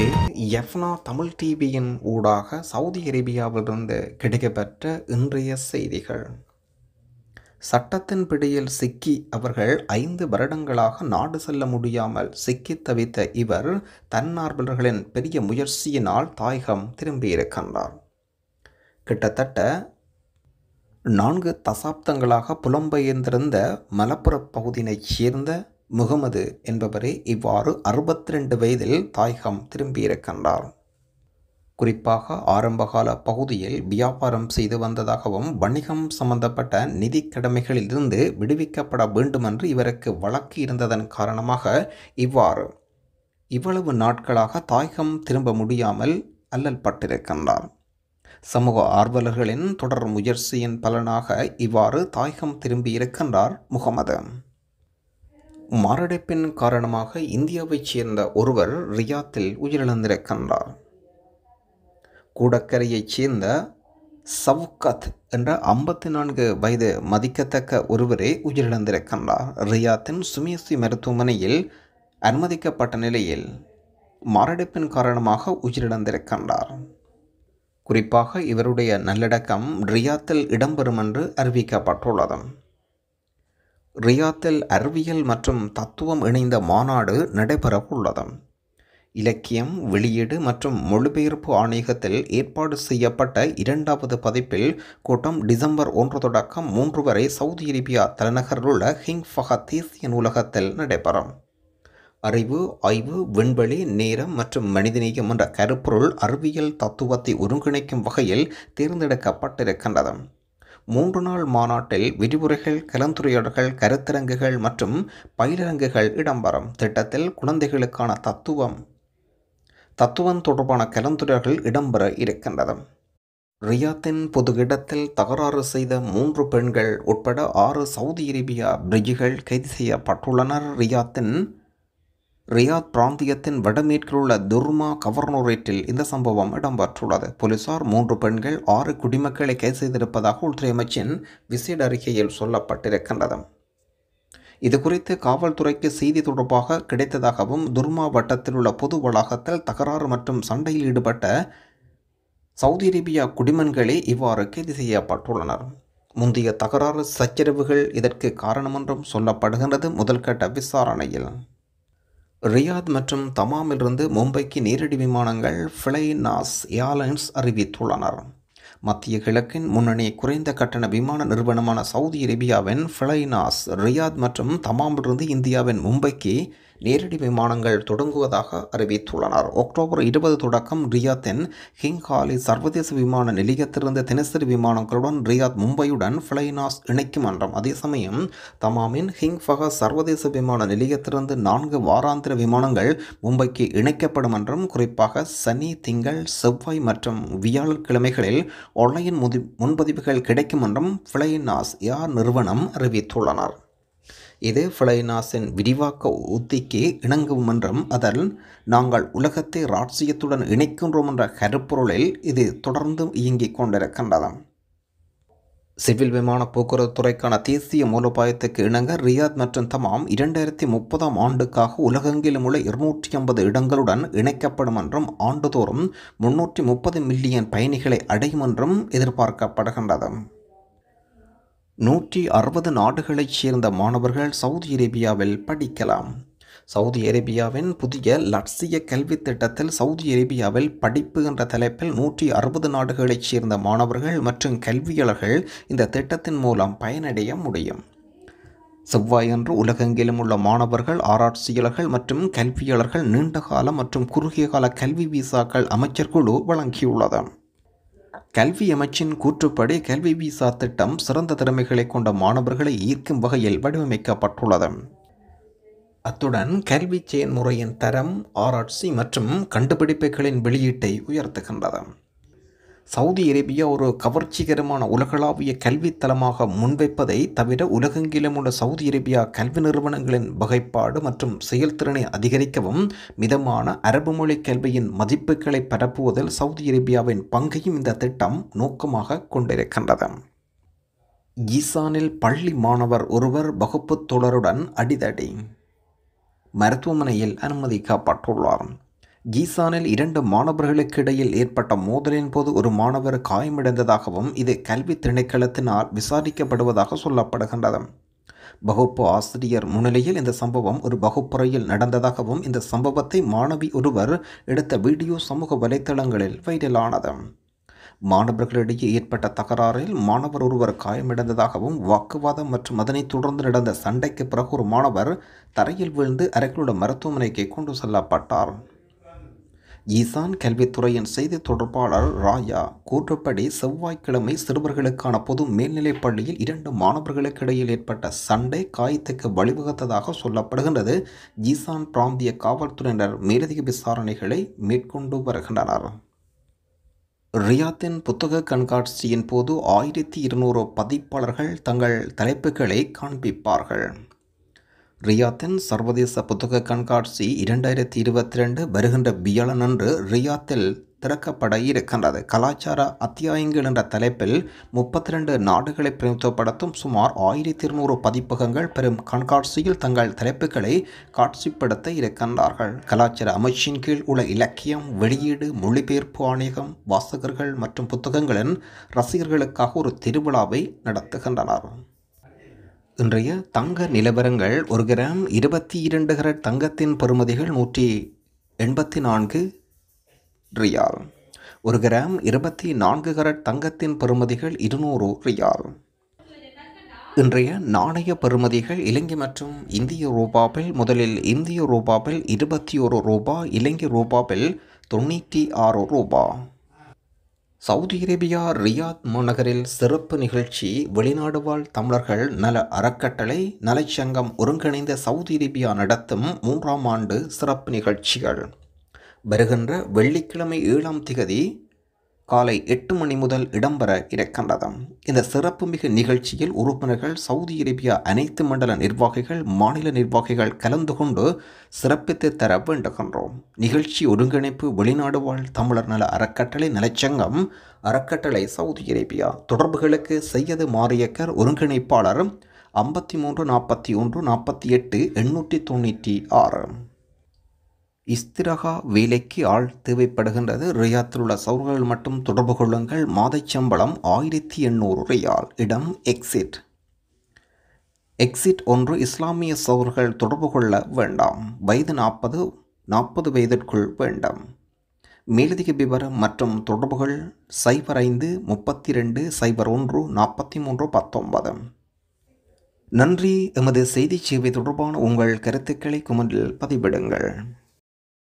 நேர்களே எஃப்னா தமிழ் டிவியின் ஊடாக சவுதி அரேபியாவிலிருந்து கிடைக்கப்பெற்ற இன்றைய செய்திகள் சட்டத்தின் பிடியில் சிக்கி அவர்கள் ஐந்து வருடங்களாக நாடு செல்ல முடியாமல் சிக்கி தவித்த இவர் தன்னார்வலர்களின் பெரிய முயற்சியினால் தாயகம் திரும்பியிருக்கின்றார் கிட்டத்தட்ட நான்கு தசாப்தங்களாக புலம்பெயர்ந்திருந்த மலப்புற பகுதியினைச் சேர்ந்த முகமது என்பவரே இவ்வாறு அறுபத்தி ரெண்டு வயதில் தாய்கம் திரும்பியிருக்கின்றார் குறிப்பாக ஆரம்பகால பகுதியில் வியாபாரம் செய்து வந்ததாகவும் வணிகம் சம்பந்தப்பட்ட நிதி கடமைகளிலிருந்து விடுவிக்கப்பட வேண்டுமென்று இவருக்கு வழக்கு இருந்ததன் காரணமாக இவ்வாறு இவ்வளவு நாட்களாக தாய்கம் திரும்ப முடியாமல் அல்லல் பட்டிருக்கின்றார் சமூக ஆர்வலர்களின் தொடர் முயற்சியின் பலனாக இவ்வாறு தாய்கம் திரும்பியிருக்கின்றார் முகமது மாரடைப்பின் காரணமாக இந்தியாவைச் சேர்ந்த ஒருவர் ரியாத்தில் உயிரிழந்திருக்கின்றார் கூடக்கரையைச் சேர்ந்த சவுகத் என்ற ஐம்பத்தி நான்கு வயது மதிக்கத்தக்க ஒருவரே உயிரிழந்திருக்கின்றார் ரியாத்தின் சுமியசி மருத்துவமனையில் அனுமதிக்கப்பட்ட நிலையில் மாரடைப்பின் காரணமாக உயிரிழந்திருக்கின்றார் குறிப்பாக இவருடைய நல்லடக்கம் ரியாத்தில் இடம்பெறும் என்று அறிவிக்கப்பட்டுள்ளது ரியாத்தில் அறிவியல் மற்றும் தத்துவம் இணைந்த மாநாடு நடைபெறவுள்ளது இலக்கியம் வெளியீடு மற்றும் மொழிபெயர்ப்பு ஆணையகத்தில் ஏற்பாடு செய்யப்பட்ட இரண்டாவது பதிப்பில் கூட்டம் டிசம்பர் ஒன்று தொடக்கம் மூன்று வரை சவுதி அரேபியா தலைநகரில் உள்ள ஹிங் ஃபஹா தேசிய நூலகத்தில் நடைபெறும் அறிவு ஆய்வு விண்வெளி நேரம் மற்றும் மனிதநேயம் என்ற கருப்பொருள் அறிவியல் தத்துவத்தை ஒருங்கிணைக்கும் வகையில் தேர்ந்தெடுக்கப்பட்டிருக்கின்றது மூன்று நாள் மாநாட்டில் விரிவுரைகள் கலந்துரையாடல்கள் கருத்தரங்குகள் மற்றும் பயிலரங்குகள் இடம்பெறும் திட்டத்தில் குழந்தைகளுக்கான தத்துவம் தத்துவம் தொடர்பான கலந்துரையாடல்கள் இடம்பெற இருக்கின்றது ரியாத்தின் பொது இடத்தில் தகராறு செய்த மூன்று பெண்கள் உட்பட ஆறு சவுதி அரேபியா பிரிஜிகள் கைது செய்யப்பட்டுள்ளனர் ரியாத்தின் ரியாத் பிராந்தியத்தின் வடமேற்கில் உள்ள துர்மா கவர்னோரேட்டில் இந்த சம்பவம் இடம்பெற்றுள்ளது போலீசார் மூன்று பெண்கள் ஆறு குடிமக்களை கைது செய்திருப்பதாக உள்துறை அமைச்சின் விசேட அறிக்கையில் சொல்லப்பட்டிருக்கின்றது இது குறித்து காவல்துறைக்கு செய்தி தொடர்பாக கிடைத்ததாகவும் துர்மா வட்டத்தில் உள்ள பொது வளாகத்தில் தகராறு மற்றும் சண்டையில் ஈடுபட்ட சவுதி அரேபியா குடிமன்களே இவ்வாறு கைது செய்யப்பட்டுள்ளனர் முந்தைய தகராறு சச்சரவுகள் இதற்கு காரணமென்றும் சொல்லப்படுகின்றது முதல்கட்ட விசாரணையில் ரியாத் மற்றும் தமாமிலிருந்து மும்பைக்கு நேரடி விமானங்கள் நாஸ் ஏர்லைன்ஸ் அறிவித்துள்ளனர் மத்திய கிழக்கின் முன்னணி குறைந்த கட்டண விமான நிறுவனமான சவுதி அரேபியாவின் ஃபிளைனாஸ் ரியாத் மற்றும் தமாமிலிருந்து இந்தியாவின் மும்பைக்கு நேரடி விமானங்கள் தொடங்குவதாக அறிவித்துள்ளனர் அக்டோபர் இருபது தொடக்கம் ரியாத்தின் ஹிங்காலி சர்வதேச விமான நிலையத்திலிருந்து தினசரி விமானங்களுடன் ரியாத் மும்பையுடன் ஃபிளைனாஸ் இணைக்கும் என்றும் அதே சமயம் தமாமின் ஹிங் ஃபக சர்வதேச விமான நிலையத்திலிருந்து நான்கு வாராந்திர விமானங்கள் மும்பைக்கு இணைக்கப்படும் என்றும் குறிப்பாக சனி திங்கள் செவ்வாய் மற்றும் வியாழக்கிழமைகளில் ஒன்லைன் முன்பதிவுகள் கிடைக்கும் என்றும் ஃபிளைனாஸ் ஏர் நிறுவனம் அறிவித்துள்ளனர் இது ஃபிளைனாஸின் விரிவாக்க உத்திக்கு இணங்கும் என்றும் அதன் நாங்கள் உலகத்தை ராட்சியத்துடன் இணைக்கின்றோம் என்ற கருப்பொருளில் இது தொடர்ந்து இயங்கிக் கொண்டிருக்கின்றது சிவில் விமான போக்குவரத்து துறைக்கான தேசிய மூலோபாயத்துக்கு இணங்க ரியாத் மற்றும் தமாம் இரண்டாயிரத்தி முப்பதாம் ஆண்டுக்காக உலகெங்கிலும் உள்ள இருநூற்றி ஐம்பது இடங்களுடன் இணைக்கப்படும் என்றும் ஆண்டுதோறும் முன்னூற்றி முப்பது மில்லியன் பயணிகளை அடையும் என்றும் எதிர்பார்க்கப்படுகின்றது நூற்றி அறுபது நாடுகளைச் சேர்ந்த மாணவர்கள் சவுதி அரேபியாவில் படிக்கலாம் சவுதி அரேபியாவின் புதிய லட்சிய கல்வி திட்டத்தில் சவுதி அரேபியாவில் படிப்பு என்ற தலைப்பில் நூற்றி அறுபது நாடுகளைச் சேர்ந்த மாணவர்கள் மற்றும் கல்வியாளர்கள் இந்த திட்டத்தின் மூலம் பயனடைய முடியும் செவ்வாயன்று உலகெங்கிலும் உள்ள மாணவர்கள் ஆராய்ச்சியாளர்கள் மற்றும் கல்வியாளர்கள் நீண்டகால மற்றும் குறுகிய கால கல்வி விசாக்கள் அமைச்சர் குழு வழங்கியுள்ளது கல்வி அமைச்சின் கூற்றுப்படி கல்வி விசா திட்டம் சிறந்த திறமைகளை கொண்ட மாணவர்களை ஈர்க்கும் வகையில் வடிவமைக்கப்பட்டுள்ளது அத்துடன் கல்வி செயன்முறையின் தரம் ஆராய்ச்சி மற்றும் கண்டுபிடிப்புகளின் வெளியீட்டை உயர்த்துகின்றது சவுதி அரேபியா ஒரு கவர்ச்சிகரமான உலகளாவிய கல்வித்தலமாக முன்வைப்பதை தவிர உலகெங்கிலும் உள்ள சவுதி அரேபியா கல்வி நிறுவனங்களின் வகைப்பாடு மற்றும் செயல்திறனை அதிகரிக்கவும் மிதமான அரபு மொழி கல்வியின் மதிப்புகளை பரப்புவதில் சவுதி அரேபியாவின் பங்கையும் இந்த திட்டம் நோக்கமாக கொண்டிருக்கின்றது ஈசானில் பள்ளி மாணவர் ஒருவர் வகுப்பு தொடருடன் அடிதடி மருத்துவமனையில் அனுமதிக்கப்பட்டுள்ளார் கீசானில் இரண்டு மாணவர்களுக்கு இடையில் ஏற்பட்ட மோதலின் போது ஒரு மாணவர் காயமடைந்ததாகவும் இது கல்வி திணைக்களத்தினால் விசாரிக்கப்படுவதாக சொல்லப்படுகின்றது வகுப்பு ஆசிரியர் முன்னிலையில் இந்த சம்பவம் ஒரு வகுப்புறையில் நடந்ததாகவும் இந்த சம்பவத்தை மாணவி ஒருவர் எடுத்த வீடியோ சமூக வலைத்தளங்களில் வைரலானது மாணவர்களிடையே ஏற்பட்ட தகராறில் மாணவர் ஒருவர் காயமடைந்ததாகவும் வாக்குவாதம் மற்றும் அதனைத் தொடர்ந்து நடந்த சண்டைக்கு பிறகு ஒரு மாணவர் தரையில் விழுந்து அரைக்குள மருத்துவமனைக்கு கொண்டு செல்லப்பட்டார் ஈசான் கல்வித்துறையின் செய்தி தொடர்பாளர் ராயா கூற்றுப்படி செவ்வாய்க்கிழமை சிறுவர்களுக்கான பொது மேல்நிலைப் பள்ளியில் இரண்டு மாணவர்களுக்கு இடையில் ஏற்பட்ட சண்டை காயத்துக்கு வழிவகுத்ததாக சொல்லப்படுகின்றது ஈசான் பிராந்திய காவல்துறையினர் மேலதிக விசாரணைகளை மேற்கொண்டு வருகின்றனர் ரியாத்தின் புத்தக கண்காட்சியின் போது ஆயிரத்தி இருநூறு பதிப்பாளர்கள் தங்கள் தலைப்புகளை காண்பிப்பார்கள் ரியாத்தின் சர்வதேச புத்தக கண்காட்சி இரண்டாயிரத்தி இருபத்தி ரெண்டு வருகின்ற வியாழன் அன்று ரியாத்தில் திறக்கப்பட இருக்கின்றது கலாச்சார அத்தியாயங்கள் என்ற தலைப்பில் முப்பத்தி ரெண்டு நாடுகளை பிரிவுத்தப்படுத்தும் சுமார் ஆயிரத்தி இருநூறு பதிப்பகங்கள் பெரும் கண்காட்சியில் தங்கள் தலைப்புகளை காட்சிப்படுத்த இருக்கின்றார்கள் கலாச்சார அமைச்சின் கீழ் உள்ள இலக்கியம் வெளியீடு மொழிபெயர்ப்பு ஆணையகம் வாசகர்கள் மற்றும் புத்தகங்களின் ரசிகர்களுக்காக ஒரு திருவிழாவை நடத்துகின்றனர் இன்றைய தங்க நிலவரங்கள் ஒரு கிராம் இருபத்தி இரண்டு கரட் தங்கத்தின் பெறுமதிகள் நூற்றி எண்பத்தி நான்கு ரியால் ஒரு கிராம் இருபத்தி நான்கு கரட் தங்கத்தின் பெறுமதிகள் இருநூறு ரியால் இன்றைய நாணய பெறுமதிகள் இலங்கை மற்றும் இந்திய ரூபாவில் முதலில் இந்திய ரூபாவில் இருபத்தி ஒரு ரூபா இலங்கை ரூபாவில் தொண்ணூற்றி ஆறு ரூபா சவுதி அரேபியா ரியாத் மாநகரில் சிறப்பு நிகழ்ச்சி வெளிநாடு வாழ் தமிழர்கள் நல அறக்கட்டளை நலச்சங்கம் ஒருங்கிணைந்த சவுதி அரேபியா நடத்தும் மூன்றாம் ஆண்டு சிறப்பு நிகழ்ச்சிகள் வருகின்ற வெள்ளிக்கிழமை ஏழாம் திகதி காலை எட்டு மணி முதல் இடம்பெற இருக்கின்றது இந்த சிறப்புமிகு நிகழ்ச்சியில் உறுப்பினர்கள் சவுதி அரேபியா அனைத்து மண்டல நிர்வாகிகள் மாநில நிர்வாகிகள் கலந்து கொண்டு சிறப்பித்து தர வேண்டுகின்றோம் நிகழ்ச்சி ஒருங்கிணைப்பு வெளிநாடு வாழ் தமிழர் நல அறக்கட்டளை நலச்சங்கம் அறக்கட்டளை சவுதி அரேபியா தொடர்புகளுக்கு செய்யது மாரியக்கர் ஒருங்கிணைப்பாளர் ஐம்பத்தி மூன்று நாற்பத்தி ஒன்று நாற்பத்தி எட்டு எண்ணூற்றி தொண்ணூற்றி ஆறு இஸ்திரகா வேலைக்கு ஆள் தேவைப்படுகின்றது ரியாத்தில் உள்ள சௌர்கள் மட்டும் தொடர்பு கொள்ளுங்கள் மாதச்சம்பளம் ஆயிரத்தி எண்ணூறு ரியால் இடம் எக்ஸிட் எக்ஸிட் ஒன்று இஸ்லாமிய சௌர்கள் தொடர்பு கொள்ள வேண்டாம் வயது நாற்பது நாற்பது வயதிற்குள் வேண்டாம் மேலதிக விவரம் மற்றும் தொடர்புகள் சைபர் ஐந்து முப்பத்தி ரெண்டு சைபர் ஒன்று நாற்பத்தி மூன்று பத்தொன்பது நன்றி எமது செய்தி சேவை தொடர்பான உங்கள் கருத்துக்களை குமரில் பதிவிடுங்கள்